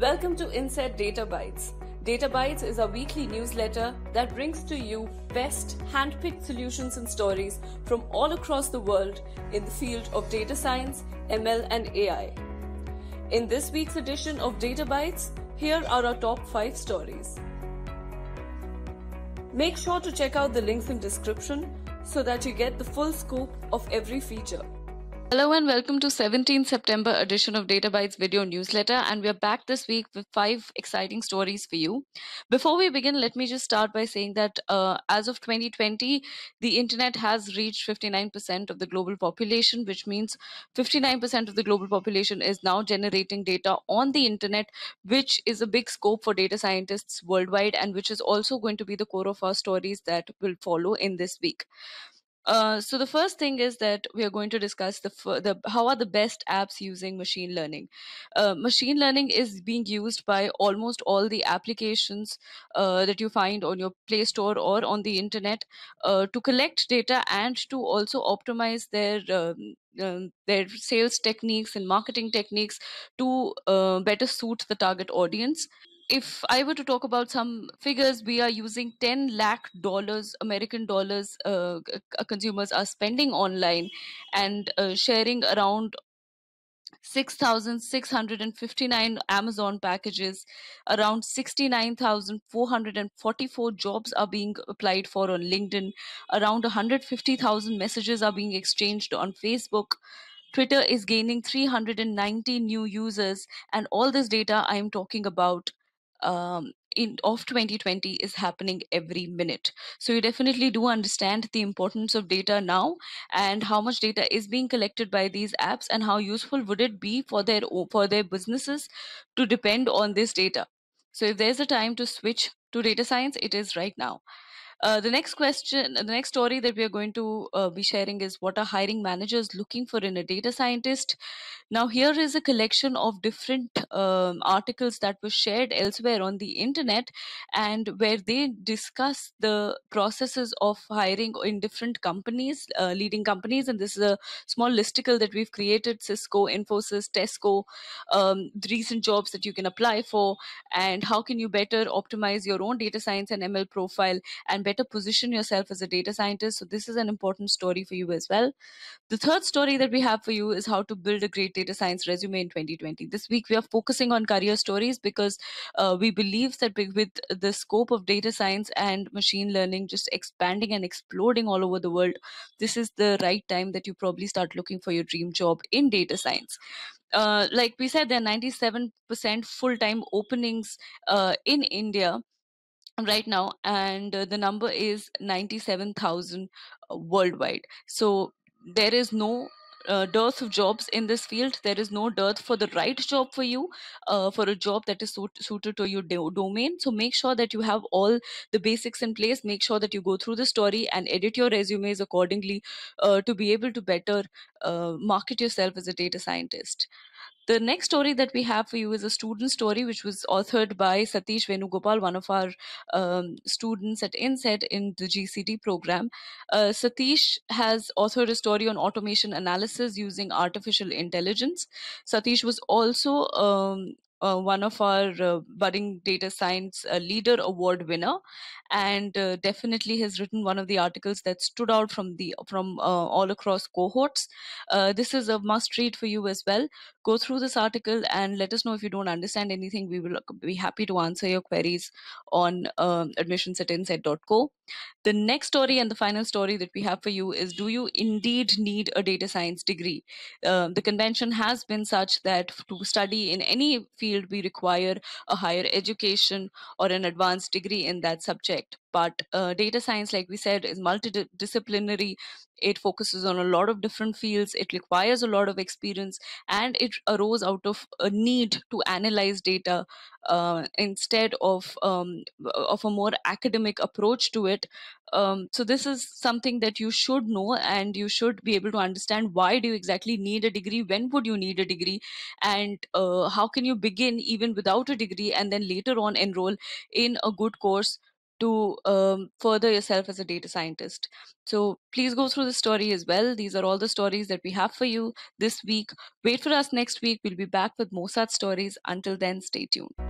Welcome to Inset Data Bytes. Data Bytes is a weekly newsletter that brings to you best handpicked solutions and stories from all across the world in the field of data science, ML, and AI. In this week's edition of Data Bytes, here are our top 5 stories. Make sure to check out the links in description so that you get the full scope of every feature. Hello and welcome to 17 September edition of DataBytes video newsletter and we're back this week with five exciting stories for you. Before we begin, let me just start by saying that uh, as of 2020, the internet has reached 59% of the global population, which means 59% of the global population is now generating data on the internet, which is a big scope for data scientists worldwide and which is also going to be the core of our stories that will follow in this week. Uh, so the first thing is that we are going to discuss the, the how are the best apps using machine learning. Uh, machine learning is being used by almost all the applications uh, that you find on your Play Store or on the internet uh, to collect data and to also optimize their um, um, their sales techniques and marketing techniques to uh, better suit the target audience if I were to talk about some figures, we are using 10 lakh dollars, American dollars, uh, uh consumers are spending online and uh, sharing around 6,659 Amazon packages, around 69,444 jobs are being applied for on LinkedIn, around 150,000 messages are being exchanged on Facebook, Twitter is gaining 390 new users, and all this data I am talking about um, in, of 2020 is happening every minute. So you definitely do understand the importance of data now and how much data is being collected by these apps and how useful would it be for their for their businesses to depend on this data. So if there's a time to switch to data science, it is right now. Uh, the next question, the next story that we are going to uh, be sharing is what are hiring managers looking for in a data scientist? Now, here is a collection of different um, articles that were shared elsewhere on the internet and where they discuss the processes of hiring in different companies, uh, leading companies. And this is a small listicle that we've created Cisco, Infosys, Tesco, um, recent jobs that you can apply for, and how can you better optimize your own data science and ML profile and better position yourself as a data scientist. So this is an important story for you as well. The third story that we have for you is how to build a great data science resume in 2020. This week we are focusing on career stories because uh, we believe that with the scope of data science and machine learning just expanding and exploding all over the world, this is the right time that you probably start looking for your dream job in data science. Uh, like we said, there are 97% full time openings uh, in India right now and uh, the number is 97000 uh, worldwide so there is no uh, dearth of jobs in this field. There is no dearth for the right job for you, uh, for a job that is suit suited to your do domain. So make sure that you have all the basics in place. Make sure that you go through the story and edit your resumes accordingly uh, to be able to better uh, market yourself as a data scientist. The next story that we have for you is a student story, which was authored by Satish Venugopal, one of our um, students at INSET in the GCD program. Uh, Satish has authored a story on automation analysis using artificial intelligence. Satish was also um, uh, one of our uh, budding data science uh, leader award winner and uh, definitely has written one of the articles that stood out from the from uh, all across cohorts uh, this is a must read for you as well go through this article and let us know if you don't understand anything we will be happy to answer your queries on um, admissions at insight.co the next story and the final story that we have for you is Do you indeed need a data science degree? Uh, the convention has been such that to study in any field, we require a higher education or an advanced degree in that subject. But uh, data science, like we said, is multidisciplinary. It focuses on a lot of different fields. It requires a lot of experience, and it arose out of a need to analyze data uh, instead of um, of a more academic approach to it. Um, so this is something that you should know, and you should be able to understand why do you exactly need a degree, when would you need a degree, and uh, how can you begin even without a degree, and then later on enroll in a good course to um, further yourself as a data scientist. So please go through the story as well. These are all the stories that we have for you this week. Wait for us next week. We'll be back with more such stories. Until then, stay tuned.